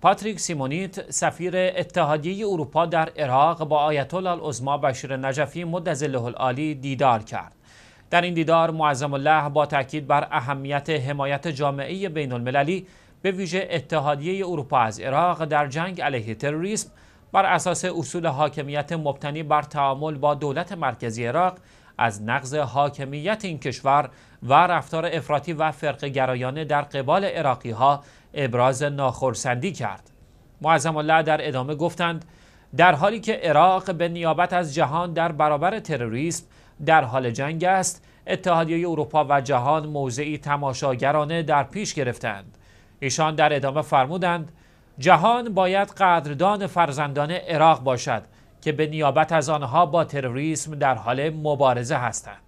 پاتریک سیمونیت سفیر اتحادیه اروپا در عراق با آیت الله العظما بشیر نجفی مدظله العالی دیدار کرد در این دیدار معظم الله با تاکید بر اهمیت حمایت جامعه بین المللی به ویژه اتحادیه اروپا از عراق در جنگ علیه تروریسم بر اساس اصول حاکمیت مبتنی بر تعامل با دولت مرکزی عراق از نقض حاکمیت این کشور و رفتار افراطی و فرق گرایانه در قبال عراقی ها ابراز ناخرسندی کرد. معظم الله در ادامه گفتند در حالی که عراق به نیابت از جهان در برابر تروریسم در حال جنگ است اتحادیه اروپا و جهان موضعی تماشاگرانه در پیش گرفتند ایشان در ادامه فرمودند جهان باید قدردان فرزندان عراق باشد که به نیابت از آنها با تروریسم در حال مبارزه هستند